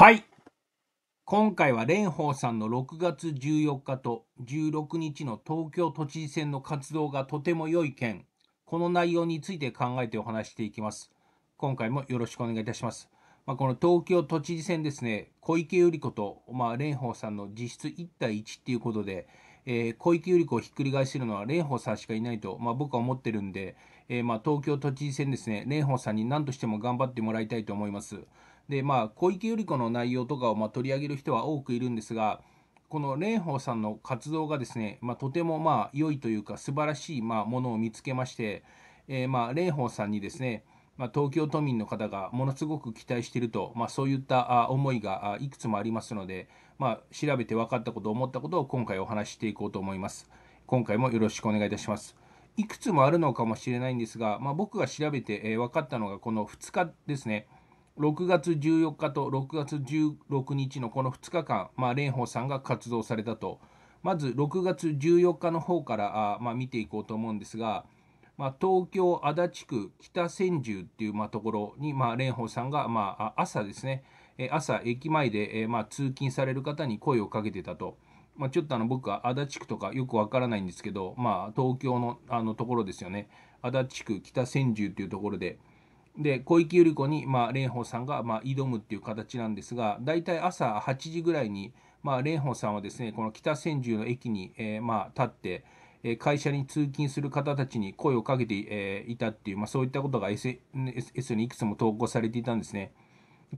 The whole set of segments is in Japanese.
はい。今回は蓮舫さんの6月14日と16日の東京都知事選の活動がとても良い件、この内容について考えてお話していきます。今回もよろしくお願いいたします。まあ、この東京都知事選ですね、小池百合子と、まあ、蓮舫さんの実質1対1っていうことで、えー、小池百合子をひっくり返せるのは蓮舫さんしかいないと、まあ、僕は思ってるんで、えー、ま東京都知事選ですね、蓮舫さんに何としても頑張ってもらいたいと思います。でまあ小池百合子の内容とかをま取り上げる人は多くいるんですがこの蓮舫さんの活動がですね、まあ、とてもまあ良いというか素晴らしいまものを見つけまして、えー、ま蓮舫さんにですね、まあ、東京都民の方がものすごく期待していると、まあ、そういった思いがいくつもありますので、ま調べて分かったこと思ったことを今回お話ししていこうと思います。今回もよろしくお願いいたします。いくつもあるのかもしれないんですが、ま僕が調べて、え分かったのがこの2日ですね。6月14日と6月16日のこの2日間、まあ、蓮舫さんが活動されたと、まず6月14日の方からあ、まあ、見ていこうと思うんですが、まあ、東京・足立区北千住っていう、まあ、ところに、まあ、蓮舫さんが、まあ、朝ですね、え朝、駅前で、えまあ、通勤される方に声をかけてたと。まあ、ちょっとあの僕は足立区とかよくわからないんですけど、まあ、東京のあのところですよね。足立区北千住っていうところで、で小池百合子に、まあ、蓮舫さんが、まあ、挑むっていう形なんですが大体朝8時ぐらいに、まあ、蓮舫さんはですねこの北千住の駅に、えー、まあ、立って、えー、会社に通勤する方たちに声をかけて、えー、いたっていう、まあ、そういったことが SNS にいくつも投稿されていたんですね。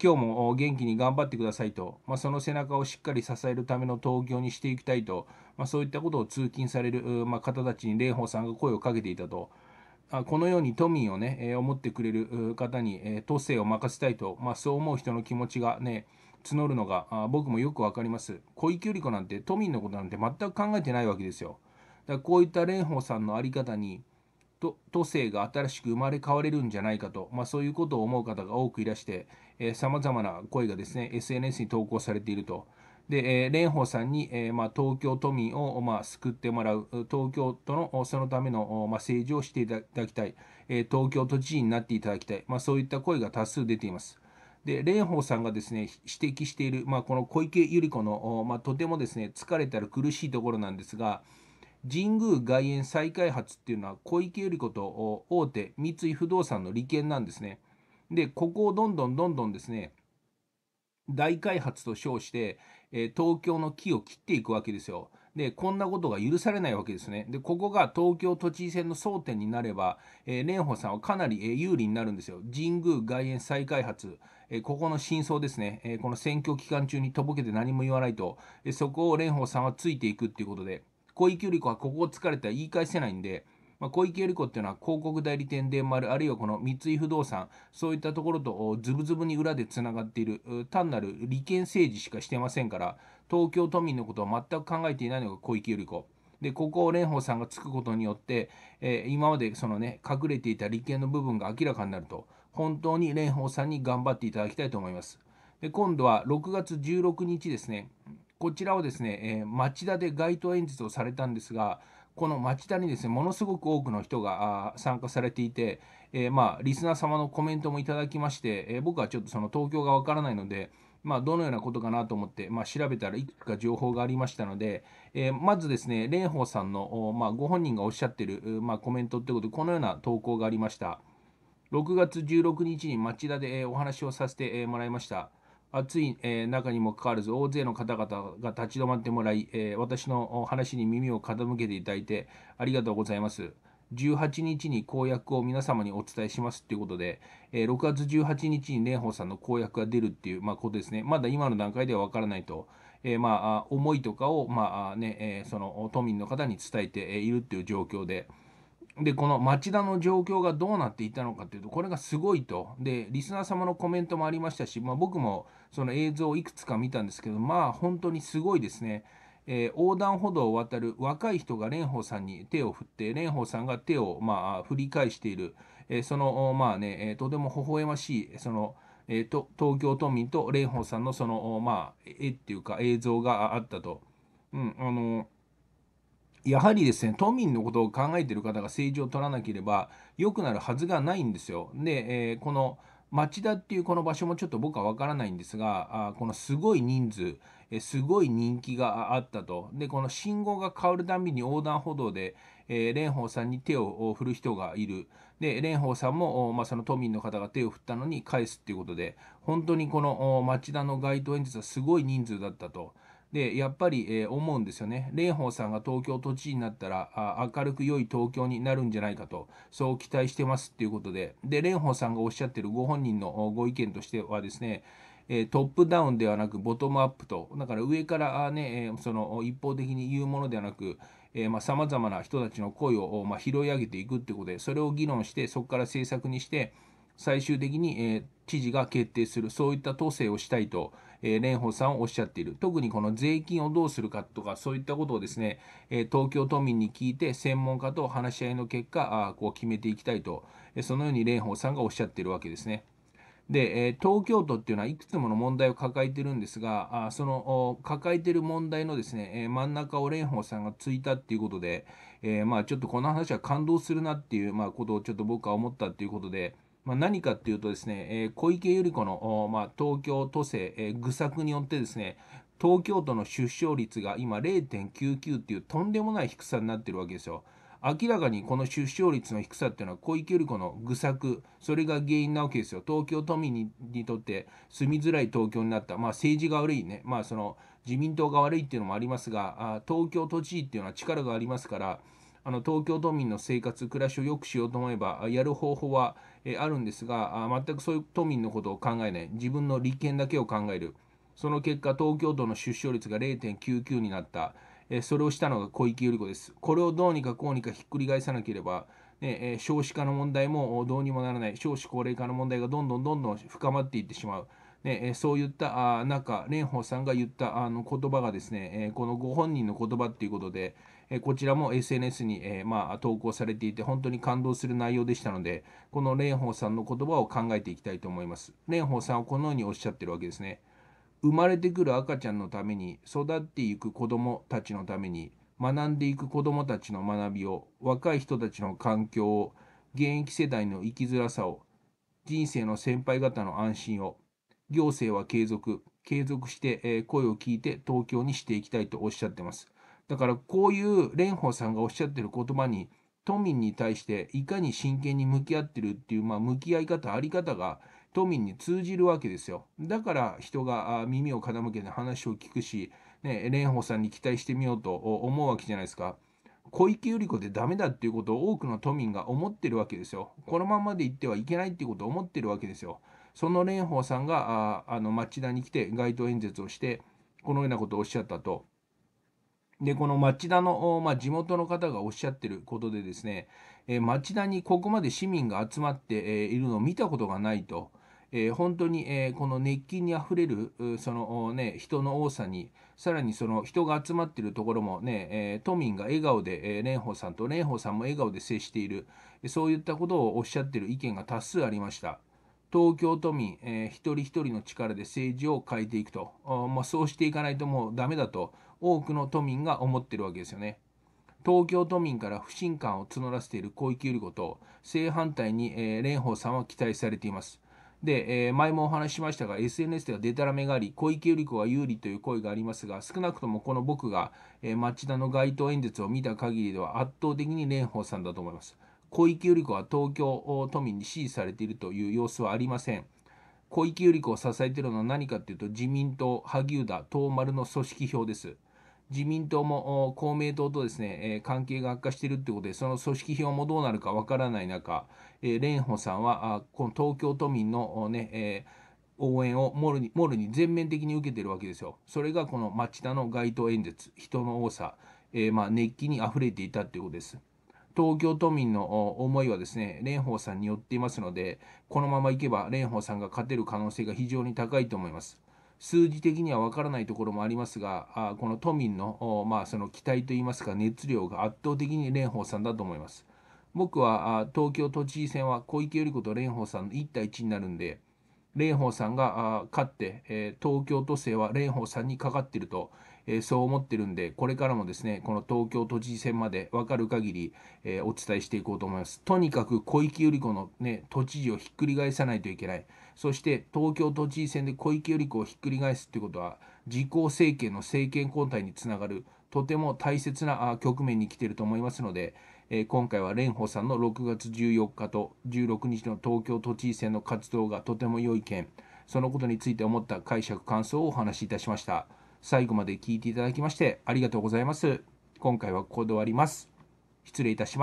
今日も元気に頑張ってくださいと、まあ、その背中をしっかり支えるための闘業にしていきたいと、まあ、そういったことを通勤される、まあ、方たちに蓮舫さんが声をかけていたと。あこのように都民をね、えー、思ってくれる方に、えー、都政を任せたいと、まあ、そう思う人の気持ちがね、募るのがあ僕もよくわかります。小池百合子なんて都民のことなんて全く考えてないわけですよ。だからこういった蓮舫さんの在り方に都政が新しく生まれ変われるんじゃないかと、まあ、そういうことを思う方が多くいらしてさまざまな声がですね SNS に投稿されていると。で、えー、蓮舫さんに、えーまあ、東京都民を、まあ、救ってもらう、東京都のそのための、まあ、政治をしていただきたい、えー、東京都知事になっていただきたい、まあ、そういった声が多数出ています。で蓮舫さんがですね指摘している、まあ、この小池百合子の、まあ、とてもですね疲れたら苦しいところなんですが、神宮外苑再開発っていうのは小池百合子と大手三井不動産の利権なんですね。でここをどんどんどんどんですね大開発と称して、え東京の木を切っていくわけですよ。で、こんなことが許されないわけですね。で、ここが東京都知事選の争点になれば、えー、蓮舫さんはかなり、えー、有利になるんですよ。神宮外苑再開発、えー、ここの真相ですね、えー、この選挙期間中にとぼけて何も言わないと、えそこを蓮舫さんはついていくっていうことで、小池百合子はここを突かれたら言い返せないんで、まあ、小池百合子っていうのは広告代理店で丸、あるいはこの三井不動産、そういったところとズブズブに裏でつながっている、単なる利権政治しかしてませんから、東京都民のことを全く考えていないのが小池百合子。で、ここを蓮舫さんがつくことによって、えー、今までそのね、隠れていた利権の部分が明らかになると、本当に蓮舫さんに頑張っていただきたいと思います。で、今度は6月16日ですね、こちらをですね、えー、町田で街頭演説をされたんですが、この町田にですねものすごく多くの人が参加されていて、えー、まあ、リスナー様のコメントもいただきまして、えー、僕はちょっとその東京がわからないので、まあ、どのようなことかなと思って、まあ、調べたらいくつか情報がありましたので、えー、まずですね蓮舫さんの、まあ、ご本人がおっしゃってる、まあ、コメントってことでこのような投稿がありました6月16日に町田で、えお話をさせてもらいました暑い、中にもかかわらず大勢の方々が立ち止まってもらい、私の話に耳を傾けていただいてありがとうございます。18日に公約を皆様にお伝えしますということで、6月18日に蓮舫さんの公約が出るっていう、ことですね。まだ今の段階ではわからないと。えー、まあ、思いとかを、まあね、えー、その都民の方に伝えているという状況で、で、この町田の状況がどうなっていたのかというと、これがすごいと。で、リスナー様のコメントもありましたし、まあ、僕もその映像をいくつか見たんですけど、まあ本当にすごいですね。えー、横断歩道を渡る若い人が蓮舫さんに手を振って、蓮舫さんが手を、まあ、振り返している、えー、その、まあね、えー、とても微笑ましい、その、えー、と東京都民と蓮舫さんのその、まあ、絵っていうか映像があったと。うん、あのーやはりですね、都民のことを考えている方が政治を取らなければ良くなるはずがないんですよ。で、えー、この町田っていうこの場所もちょっと僕は分からないんですが、あこのすごい人数、えすごい人気があったと。で、この信号が変わるたびに横断歩道で、えー、蓮舫さんに手を振る人がいる。で、蓮舫さんも、まあ、その都民の方が手を振ったのに返すっていうことで、本当にこの町田の街頭演説はすごい人数だったと。で、やっぱり、えー、思うんですよね。蓮舫さんが東京都知事になったらあ、明るく良い東京になるんじゃないかと、そう期待してますっていうことで、で、蓮舫さんがおっしゃってるご本人のご意見としてはですね、えトップダウンではなくボトムアップと、だから上からね、えその一方的に言うものではなく、えまざ様々な人たちの声を、ま拾い上げていくってことで、それを議論して、そこから政策にして、最終的に、え知事が決定する、そういった統制をしたいと、えー、蓮舫さんをおっしゃっている。特にこの税金をどうするかとか、そういったことをですね、え東京都民に聞いて、専門家と話し合いの結果、あこう決めていきたいと、えそのように蓮舫さんがおっしゃっているわけですね。で、え東京都っていうのはいくつもの問題を抱えてるんですが、あその抱えてる問題のですね、え真ん中を蓮舫さんがついたっていうことで、えまあ、ちょっとこの話は感動するなっていう、まあ、ことをちょっと僕は思ったっていうことで、まあ、何かっていうとですね、えー、小池百合子の、まあ、東京都政、えー、愚策によってですね、東京都の出生率が今0.99っていうとんでもない低さになってるわけですよ。明らかにこの出生率の低さっていうのは小池百合子の愚策、それが原因なわけですよ。東京都民にとって住みづらい東京になった、まあ、政治が悪いね、まあ、その自民党が悪いっていうのもありますが、東京都知事っていうのは力がありますから、あの東京都民の生活、暮らしを良くしようと思えば、やる方法はえあるんですがあ全くそういう都民のことを考えない自分の利権だけを考えるその結果東京都の出生率が0.99になったえそれをしたのが小池百合子です。これをどうにかこうにかひっくり返さなければ、ねえ少子化の問題もどうにもならない、少子高齢化の問題がどんどんどんどん深まっていってしまう。ね、そういった中、蓮舫さんが言ったあの言葉がですね、このご本人の言葉っていうことで、えこちらも SNS に、えまあ、投稿されていて、本当に感動する内容でしたので、この蓮舫さんの言葉を考えていきたいと思います。蓮舫さんはこのようにおっしゃってるわけですね。生まれてくる赤ちゃんのために、育っていく子供たちのために、学んでいく子どもたちの学びを、若い人たちの環境を、現役世代の生きづらさを、人生の先輩方の安心を、行政は継続、継続して、え声を聞いて東京にしていきたいとおっしゃってます。だからこういう蓮舫さんがおっしゃってる言葉に都民に対していかに真剣に向き合ってるっていう、まあ、向き合い方あり方が都民に通じるわけですよだから人が耳を傾けて話を聞くし、ね、蓮舫さんに期待してみようと思うわけじゃないですか小池百合子でダメだっていうことを多くの都民が思ってるわけですよこのままでいってはいけないっていうことを思ってるわけですよその蓮舫さんがああの町田に来て街頭演説をしてこのようなことをおっしゃったとで、この町田の、まあ、地元の方がおっしゃってることでですね、えー、町田にここまで市民が集まって、いるのを見たことがないと、えー、本当に、えこの熱気にあふれるその、ね、人の多さに、さらにその人が集まっているところもね、え都民が笑顔で、えー、蓮舫さんと蓮舫さんも笑顔で接している、そういったことをおっしゃってる意見が多数ありました。東京都民、えー、一人一人の力で政治を変えていくと、まあ、そうしていかないともうダメだと多くの都民が思ってるわけですよね。東京都民から不信感を募らせている小池百合子と正反対に、えー、蓮舫さんは期待されています。で、えー、前もお話ししましたが SNS ではデタラメがあり小池百合子は有利という声がありますが少なくともこの僕が、えー、町田の街頭演説を見た限りでは圧倒的に蓮舫さんだと思います。小池百合子は東京都民に支持されているという様子はありません。小池百合子を支えているのは何かというと自民党、萩生田、東丸の組織票です。自民党も公明党とですね、え関係が悪化しているということで、その組織票もどうなるかわからない中、えー、蓮舫さんはあこの東京都民のね、え応援をモルにモルに全面的に受けてるわけですよ。それがこの町田の街頭演説、人の多さ、えまあ、熱気にあふれていたということです。東京都民の思いはですね、蓮舫さんによっていますので、このままいけば蓮舫さんが勝てる可能性が非常に高いと思います。数字的には分からないところもありますが、あこの都民の,、まあ、その期待といいますか、熱量が圧倒的に蓮舫さんだと思います。僕は東京都知事選は小池百合子と蓮舫さんの1対1になるんで、蓮舫さんが勝って、えー、東京都政は蓮舫さんにかかっていると、えー、そう思ってるんで、これからもですね、この東京都知事選まで分かる限り、えー、お伝えしていこうと思います。とにかく小池百合子の、ね、都知事をひっくり返さないといけない。そして東京都知事選で小池百合子をひっくり返すということは自公政権の政権交代につながるとても大切な局面に来ていると思いますので、えー、今回は蓮舫さんの6月14日と16日の東京都知事選の活動がとても良い件そのことについて思った解釈感想をお話しいたしました最後まで聞いていただきましてありがとうございます今回はここで終わります失礼いたします